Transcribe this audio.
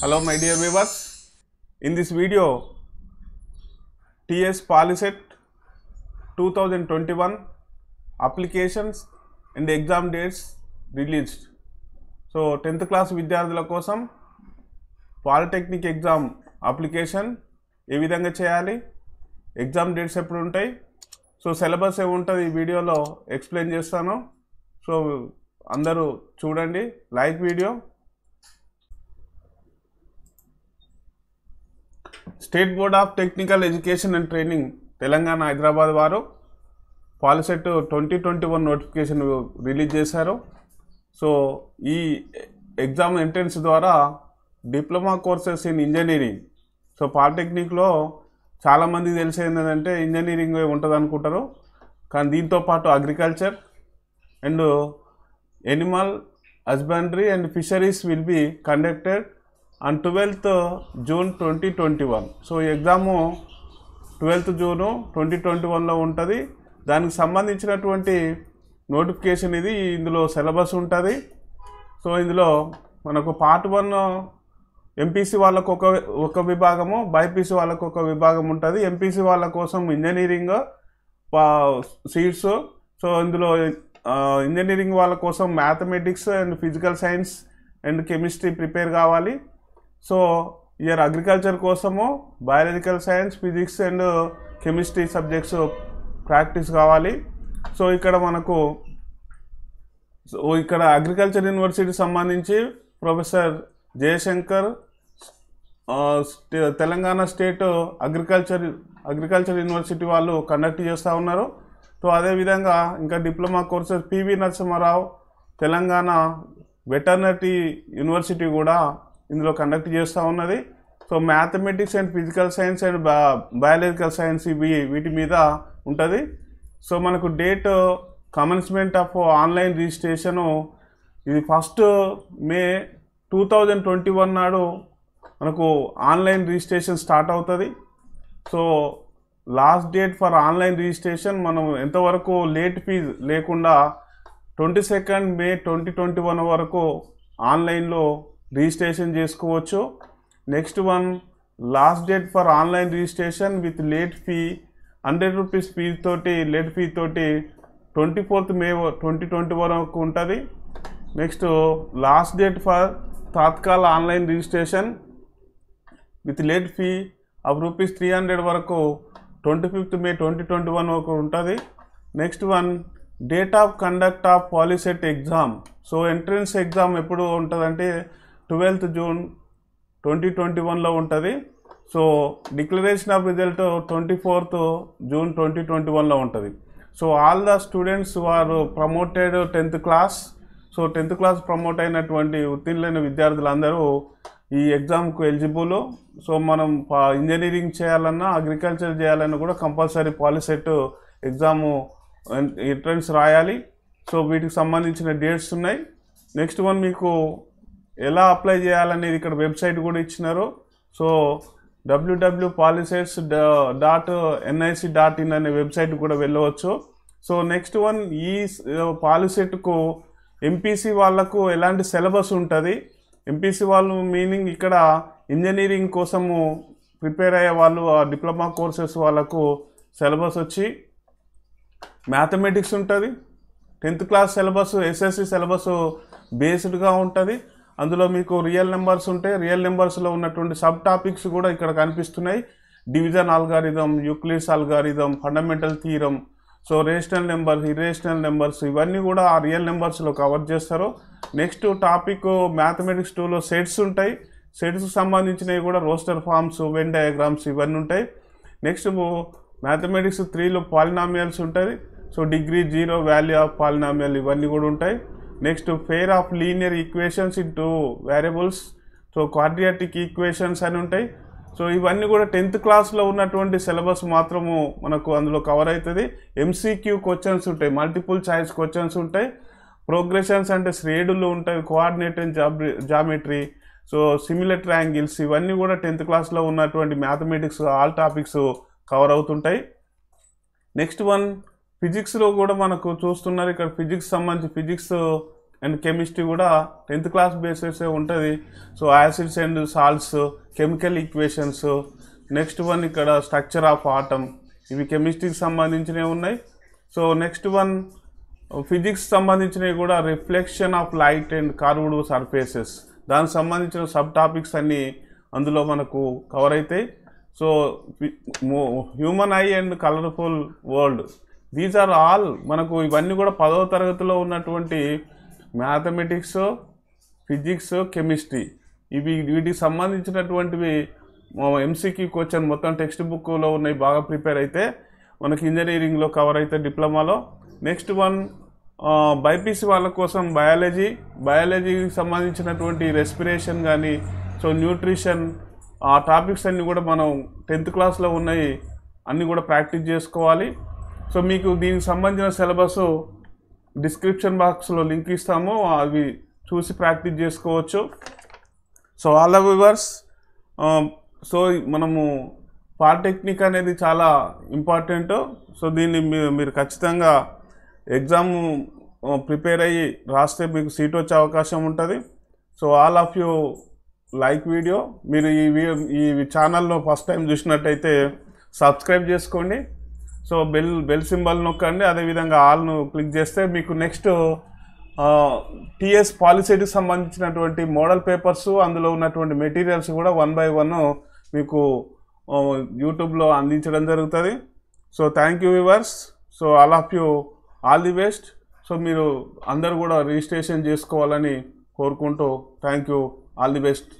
hello my viewers in this video TS POLYCET two thousand twenty one applications and exam dates released so tenth class విద్యార్థుల కోసం polytechnic exam application ఏ విధంగా చేయాలి exam dates ఎప్పుడు ఉంటాయి so syllabus ఏముంటుంది ఈ వీడియోలో ఎక్స్ప్లెయిన్ చేస్తాను సో అందరూ చూడండి like video state board of technical education and training Telangana Hyderabad వారు POLYCET twenty twenty one notification release చేశారు సో ఈ ఎగ్జామ్ ఎంట్రన్స్ ద్వారా diploma courses in engineering so పాలిటెక్నిక్లో చాలామంది తెలిసేది ఏంటంటే ఇంజనీరింగ్ ఉంటుంది అనుకుంటారు కానీ దీంతోపాటు agriculture and animal husbandry and fisheries will be conducted and twelfth June twenty twenty one so exam twelfth June twenty twenty వన్లో ఉంటుంది దానికి సంబంధించినటువంటి నోటిఫికేషన్ ఇది ఇందులో సిలబస్ ఉంటుంది సో ఇందులో మనకు పార్ట్ వన్ ఎంపీసీ వాళ్ళకు ఒక ఒక విభాగము బైపీసీ వాళ్ళకు ఒక విభాగం ఉంటుంది ఎంపీసీ వాళ్ళ కోసం ఇంజనీరింగ్ సీట్స్ సో ఇందులో ఇంజనీరింగ్ వాళ్ళ కోసం mathematics and physical science and chemistry prepare కావాలి సో ఇయర్ అగ్రికల్చర్ కోసము biological science physics and chemistry subjects practice కావాలి సో ఇక్కడ మనకు సో ఇక్కడ అగ్రికల్చర్ యూనివర్సిటీ సంబంధించి professor Jayashankar Telangana state agriculture agriculture university వాళ్ళు కండక్ట్ చేస్తూ ఉన్నారు సో అదేవిధంగా ఇంకా diploma courses PV Narasimha Rao Telangana veterinary university కూడా ఇందులో కండక్ట్ చేస్తూ ఉన్నది so mathematics and physical science and biological science ఇవి వీటి మీద ఉంటుంది సో మనకు date commencement of online registration ఇది first May two thousand twenty one నాడు మనకు ఆన్లైన్ రిజిస్ట్రేషన్ స్టార్ట్ అవుతుంది so last date for online registration మనం ఎంతవరకు లేట్ ఫీజ్ లేకుండా twenty second May twenty twenty one వరకు ఆన్లైన్లో రిజిస్ట్రేషన్ చేసుకోవచ్చు next one last date for online registration with late fee hundred rupees fee తోటి late fee తోటి twenty fourth May twenty twenty వరకు ఉంటుంది నెక్స్ట్ లాస్ట్ డేట్ ఫర్ తాత్కాల online registration with late fee of rupees three hundred వరకు twenty fifth May twenty twenty one వరకు ఉంటుంది next one date of conduct of POLYCET exam so entrance exam ఎప్పుడు ఉంటుందంటే twelfth June twenty twenty వన్లో ఉంటుంది so declaration of result twenty fourth June twenty twenty వన్లో ఉంటుంది so all the students వారు promoted tenth class so tenth class promote అయినటువంటి ఉత్తీర్ణులైన విద్యార్థులందరూ ఈ ఎగ్జామ్కు ఎలిజిబుల్ సో మనం ఇంజనీరింగ్ చేయాలన్నా అగ్రికల్చర్ చేయాలన్నా కూడా కంపల్సరీ పాలిసెట్ ఎగ్జాము ఎంట్రన్స్ రాయాలి సో వీటికి సంబంధించిన డేట్స్ ఉన్నాయి నెక్స్ట్ వన్ మీకు ఎలా అప్లై చేయాలనేది ఇక్కడ వెబ్సైట్ కూడా ఇచ్చినారు so WWW polycets dot NIC dot in అనే వెబ్సైట్ కూడా వెళ్ళవచ్చు సో నెక్స్ట్ వన్ ఈ పాలిసెట్కు ఎంపీసీ వాళ్ళకు ఎలాంటి సిలబస్ ఉంటుంది ఎంపీసీ వాళ్ళు మీనింగ్ ఇక్కడ ఇంజనీరింగ్ కోసము ప్రిపేర్ అయ్యే వాళ్ళు ఆ డిప్లొమా కోర్సెస్ వాళ్ళకు సిలబస్ వచ్చి మ్యాథమెటిక్స్ ఉంటుంది tenth class syllabus SSC syllabus బేస్డ్గా ఉంటుంది అందులో మీకు రియల్ నెంబర్స్ ఉంటాయి రియల్ నెంబర్స్లో ఉన్నటువంటి సబ్ టాపిక్స్ కూడా ఇక్కడ కనిపిస్తున్నాయి division algorithm Euclid's algorithm fundamental theorem so rational numbers irrational numbers ఇవన్నీ కూడా ఆ రియల్ నెంబర్స్లో కవర్ చేస్తారు నెక్స్ట్ టాపిక్ మ్యాథమెటిక్స్ టూలో సెట్స్ ఉంటాయి సెట్స్కి సంబంధించినవి కూడా రోస్టర్ ఫార్మ్స్ వెన్ డయాగ్రామ్స్ ఇవన్నీ ఉంటాయి నెక్స్ట్ మ్యాథమెటిక్స్ త్రీలో పాలినామియల్స్ ఉంటుంది so degree zero value of polynomial ఇవన్నీ కూడా ఉంటాయి next pair of linear equations in two variables so quadratic equations అని ఉంటాయి సో ఇవన్నీ కూడా టెన్త్ క్లాస్లో ఉన్నటువంటి సిలబస్ మాత్రము మనకు అందులో కవర్ అవుతుంది ఎంసీక్యూ క్వశ్చన్స్ ఉంటాయి మల్టిపుల్ ఛాయిస్ క్వశ్చన్స్ ఉంటాయి ప్రోగ్రెషన్స్ అంటే శ్రేణులు ఉంటాయి coordinate and geometry so similar triangles ఇవన్నీ కూడా టెన్త్ క్లాస్లో ఉన్నటువంటి మ్యాథమెటిక్స్ ఆల్ టాపిక్స్ కవర్ అవుతుంటాయి నెక్స్ట్ వన్ ఫిజిక్స్లో కూడా మనకు చూస్తున్నారు ఇక్కడ ఫిజిక్స్ సంబంధించి ఫిజిక్స్ అండ్ కెమిస్ట్రీ కూడా టెన్త్ క్లాస్ బేసిసే ఉంటుంది so acids and salts chemical equations next one ఇక్కడ స్ట్రక్చర్ ఆఫ్ ఆటమ్ ఇవి కెమిస్ట్రీకి సంబంధించినవి ఉన్నాయి సో నెక్స్ట్ వన్ ఫిజిక్స్ సంబంధించినవి కూడా reflection of light and curved surfaces దానికి సంబంధించిన సబ్ టాపిక్స్ అన్నీ అందులో మనకు కవర్ అవుతాయి so human eye and colourful world these are all మనకు ఇవన్నీ కూడా పదవ తరగతిలో ఉన్నటువంటి మ్యాథమెటిక్స్ ఫిజిక్స్ కెమిస్ట్రీ ఇవి వీటికి సంబంధించినటువంటివి ఎంసీక్యూ క్వశ్చన్ మొత్తం టెక్స్ట్ బుక్లో ఉన్నాయి బాగా ప్రిపేర్ అయితే మనకి ఇంజనీరింగ్లో కవర్ అయితే డిప్లొమాలో నెక్స్ట్ వన్ బైపీసీ వాళ్ళ కోసం బయాలజీ బయాలజీకి సంబంధించినటువంటి రెస్పిరేషన్ కానీ సో న్యూట్రిషన్ ఆ టాపిక్స్ అన్నీ కూడా మనం టెన్త్ క్లాస్లో ఉన్నాయి అన్నీ కూడా ప్రాక్టీస్ చేసుకోవాలి సో మీకు దీనికి సంబంధించిన సిలబస్ డిస్క్రిప్షన్ బాక్స్లో లింక్ ఇస్తాము అవి చూసి ప్రాక్టీస్ చేసుకోవచ్చు సో ఆల్ దివర్స్ సో మనము పాలిటెక్నిక్ అనేది చాలా ఇంపార్టెంట్ సో దీన్ని మీరు ఖచ్చితంగా ఎగ్జామ్ ప్రిపేర్ అయ్యి రాస్తే మీకు సీట్ వచ్చే అవకాశం ఉంటుంది so all of you like video మీరు ఈ ఈ ఛానల్లో ఫస్ట్ టైం చూసినట్టయితే సబ్స్క్రైబ్ చేసుకోండి సో బెల్ బెల్ సింబల్ నొక్కండి అదేవిధంగా ఆల్ను క్లిక్ చేస్తే మీకు నెక్స్ట్ టీఎస్ పాలసీకి సంబంధించినటువంటి మోడల్ పేపర్స్ అందులో ఉన్నటువంటి మెటీరియల్స్ కూడా వన్ బై వన్ మీకు యూట్యూబ్లో అందించడం జరుగుతుంది so thank you viewers so all of you all the best so మీరు అందరు కూడా రిజిస్ట్రేషన్ చేసుకోవాలని కోరుకుంటూ thank you all the best